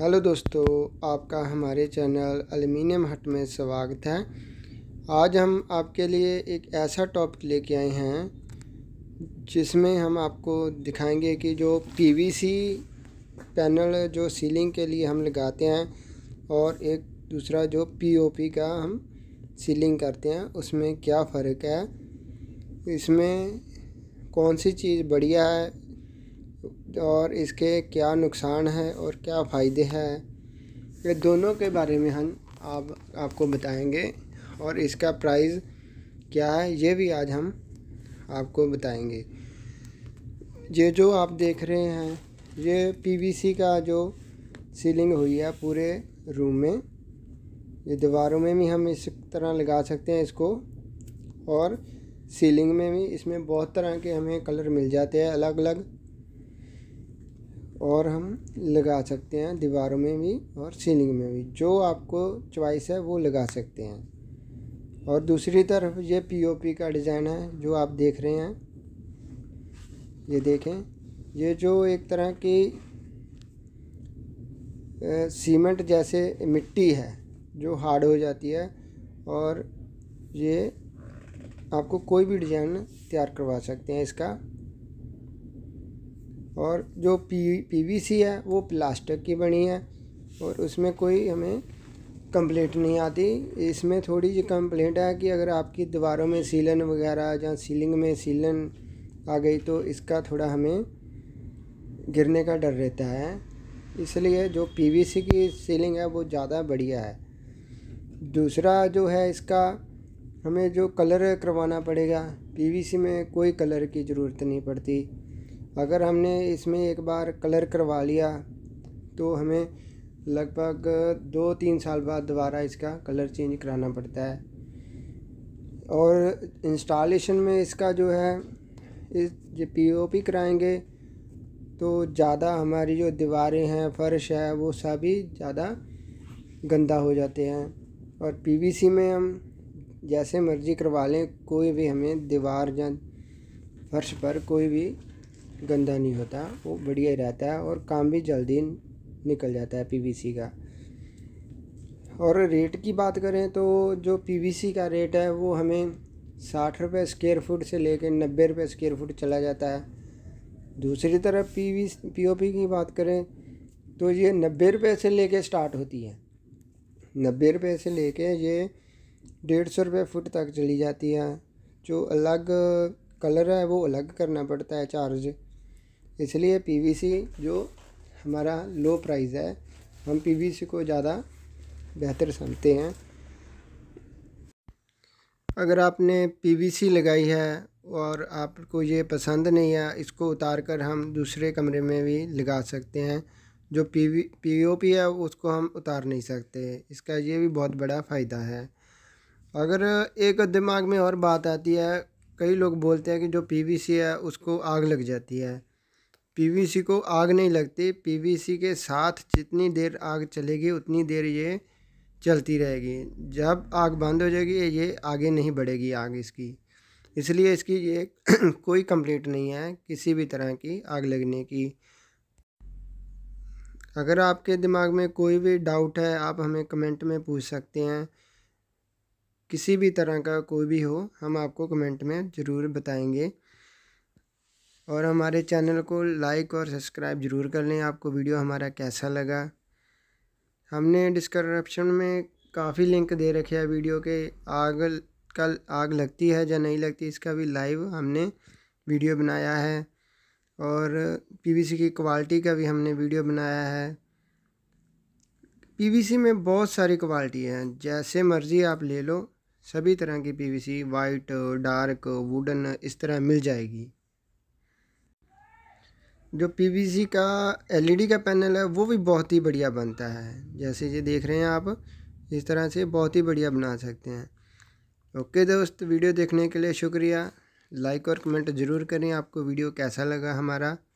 hello दोस्तों आपका हमारे चैनल एल्यूमिनियम हट में स्वागत है आज हम आपके लिए एक ऐसा टॉपिक लेके आए हैं जिसमें हम आपको दिखाएंगे कि जो पीवीसी पैनल जो सीलिंग के लिए हम लगाते हैं और एक दूसरा जो पीओपी का हम सीलिंग करते हैं उसमें क्या फ़र्क है इसमें कौन सी चीज़ बढ़िया है और इसके क्या नुकसान हैं और क्या फ़ायदे हैं ये दोनों के बारे में हम आप आपको बताएंगे और इसका प्राइस क्या है ये भी आज हम आपको बताएंगे ये जो आप देख रहे हैं ये पीवीसी का जो सीलिंग हुई है पूरे रूम में ये दीवारों में भी हम इस तरह लगा सकते हैं इसको और सीलिंग में भी इसमें बहुत तरह के हमें कलर मिल जाते हैं अलग अलग और हम लगा सकते हैं दीवारों में भी और सीलिंग में भी जो आपको चॉइस है वो लगा सकते हैं और दूसरी तरफ ये पीओपी का डिज़ाइन है जो आप देख रहे हैं ये देखें ये जो एक तरह की सीमेंट जैसे मिट्टी है जो हार्ड हो जाती है और ये आपको कोई भी डिज़ाइन तैयार करवा सकते हैं इसका और जो पी पीवीसी है वो प्लास्टिक की बनी है और उसमें कोई हमें कंप्लेंट नहीं आती इसमें थोड़ी सी कंप्लेंट है कि अगर आपकी दीवारों में सीलन वगैरह या सीलिंग में सीलन आ गई तो इसका थोड़ा हमें गिरने का डर रहता है इसलिए जो पीवीसी की सीलिंग है वो ज़्यादा बढ़िया है दूसरा जो है इसका हमें जो कलर करवाना पड़ेगा पीवीसी में कोई कलर की ज़रूरत नहीं पड़ती अगर हमने इसमें एक बार कलर करवा लिया तो हमें लगभग दो तीन साल बाद दोबारा इसका कलर चेंज कराना पड़ता है और इंस्टॉलेशन में इसका जो है इस जो पी कराएंगे तो ज़्यादा हमारी जो दीवारें हैं फर्श है वो सभी ज़्यादा गंदा हो जाते हैं और पीवीसी में हम जैसे मर्ज़ी करवा लें कोई भी हमें दीवार या फर्श पर कोई भी गंदा नहीं होता वो बढ़िया रहता है और काम भी जल्दी निकल जाता है पीवीसी का और रेट की बात करें तो जो पीवीसी का रेट है वो हमें साठ रुपये स्क्वेयर फुट से लेकर नब्बे रुपये स्क्वेयर फुट चला जाता है दूसरी तरफ पी पीओपी की बात करें तो ये नब्बे रुपये से लेके स्टार्ट होती है नब्बे रुपये से लेके ये डेढ़ सौ रुपये फुट तक चली जाती है जो अलग कलर है वो अलग करना पड़ता है चार्ज इसलिए पीवीसी जो हमारा लो प्राइस है हम पीवीसी को ज़्यादा बेहतर समझते हैं अगर आपने पीवीसी लगाई है और आपको ये पसंद नहीं है इसको उतार कर हम दूसरे कमरे में भी लगा सकते हैं जो पीवी पी है उसको हम उतार नहीं सकते इसका ये भी बहुत बड़ा फ़ायदा है अगर एक दिमाग में और बात आती है कई लोग बोलते हैं कि जो पीवीसी है उसको आग लग जाती है पीवीसी को आग नहीं लगती पीवीसी के साथ जितनी देर आग चलेगी उतनी देर ये चलती रहेगी जब आग बंद हो जाएगी ये आगे नहीं बढ़ेगी आग इसकी इसलिए इसकी ये कोई कंप्लीट नहीं है किसी भी तरह की आग लगने की अगर आपके दिमाग में कोई भी डाउट है आप हमें कमेंट में पूछ सकते हैं किसी भी तरह का कोई भी हो हम आपको कमेंट में ज़रूर बताएंगे और हमारे चैनल को लाइक और सब्सक्राइब ज़रूर कर लें आपको वीडियो हमारा कैसा लगा हमने डिस्क्रिप्शन में काफ़ी लिंक दे रखे हैं वीडियो के आग कल आग लगती है या नहीं लगती इसका भी लाइव हमने वीडियो बनाया है और पीवीसी की क्वालिटी का भी हमने वीडियो बनाया है पीवीसी में बहुत सारी क्वालिटी है जैसे मर्ज़ी आप ले लो सभी तरह की पीवीसी वाइट डार्क वुडन इस तरह मिल जाएगी जो पीवीसी का एलईडी e का पैनल है वो भी बहुत ही बढ़िया बनता है जैसे ये देख रहे हैं आप इस तरह से बहुत ही बढ़िया बना सकते हैं ओके दोस्त वीडियो देखने के लिए शुक्रिया लाइक और कमेंट ज़रूर करें आपको वीडियो कैसा लगा हमारा